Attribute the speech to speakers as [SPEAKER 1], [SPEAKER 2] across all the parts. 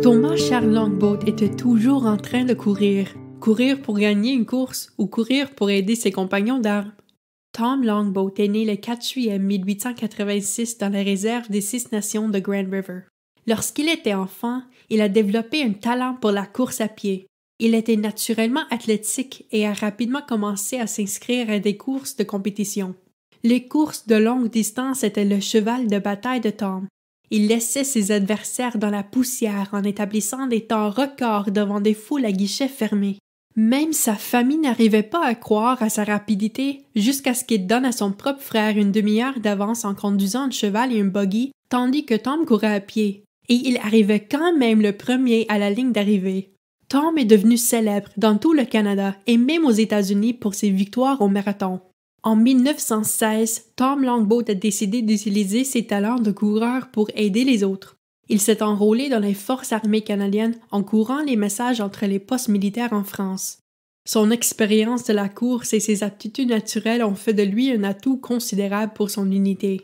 [SPEAKER 1] Thomas Charles Longboat était toujours en train de courir, courir pour gagner une course ou courir pour aider ses compagnons d'armes. Tom Longboat est né le 4 juillet 1886 dans la réserve des Six Nations de Grand River. Lorsqu'il était enfant, il a développé un talent pour la course à pied. Il était naturellement athlétique et a rapidement commencé à s'inscrire à des courses de compétition. Les courses de longue distance étaient le cheval de bataille de Tom, il laissait ses adversaires dans la poussière en établissant des temps records devant des foules à guichets fermés. Même sa famille n'arrivait pas à croire à sa rapidité jusqu'à ce qu'il donne à son propre frère une demi-heure d'avance en conduisant un cheval et un buggy, tandis que Tom courait à pied. Et il arrivait quand même le premier à la ligne d'arrivée. Tom est devenu célèbre dans tout le Canada et même aux États-Unis pour ses victoires au marathon. En 1916, Tom Longboat a décidé d'utiliser ses talents de coureur pour aider les autres. Il s'est enrôlé dans les forces armées canadiennes en courant les messages entre les postes militaires en France. Son expérience de la course et ses aptitudes naturelles ont fait de lui un atout considérable pour son unité.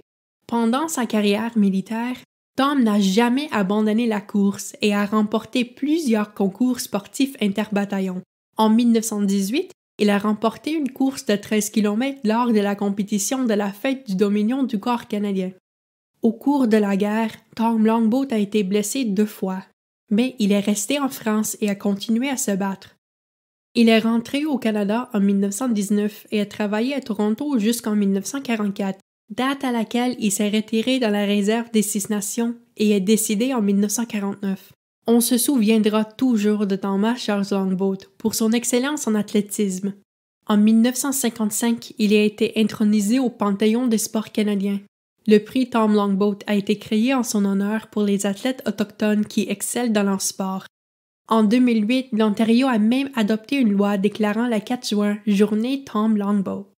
[SPEAKER 1] Pendant sa carrière militaire, Tom n'a jamais abandonné la course et a remporté plusieurs concours sportifs interbataillons. En 1918, il a remporté une course de 13 km lors de la compétition de la fête du Dominion du corps canadien. Au cours de la guerre, Tom Longboat a été blessé deux fois, mais il est resté en France et a continué à se battre. Il est rentré au Canada en 1919 et a travaillé à Toronto jusqu'en 1944, date à laquelle il s'est retiré dans la réserve des Six Nations et est décédé en 1949. On se souviendra toujours de Thomas Charles Longboat pour son excellence en athlétisme. En 1955, il a été intronisé au Panthéon des sports canadiens. Le prix Tom Longboat a été créé en son honneur pour les athlètes autochtones qui excellent dans leur sport. En 2008, l'Ontario a même adopté une loi déclarant la 4 juin journée Tom Longboat.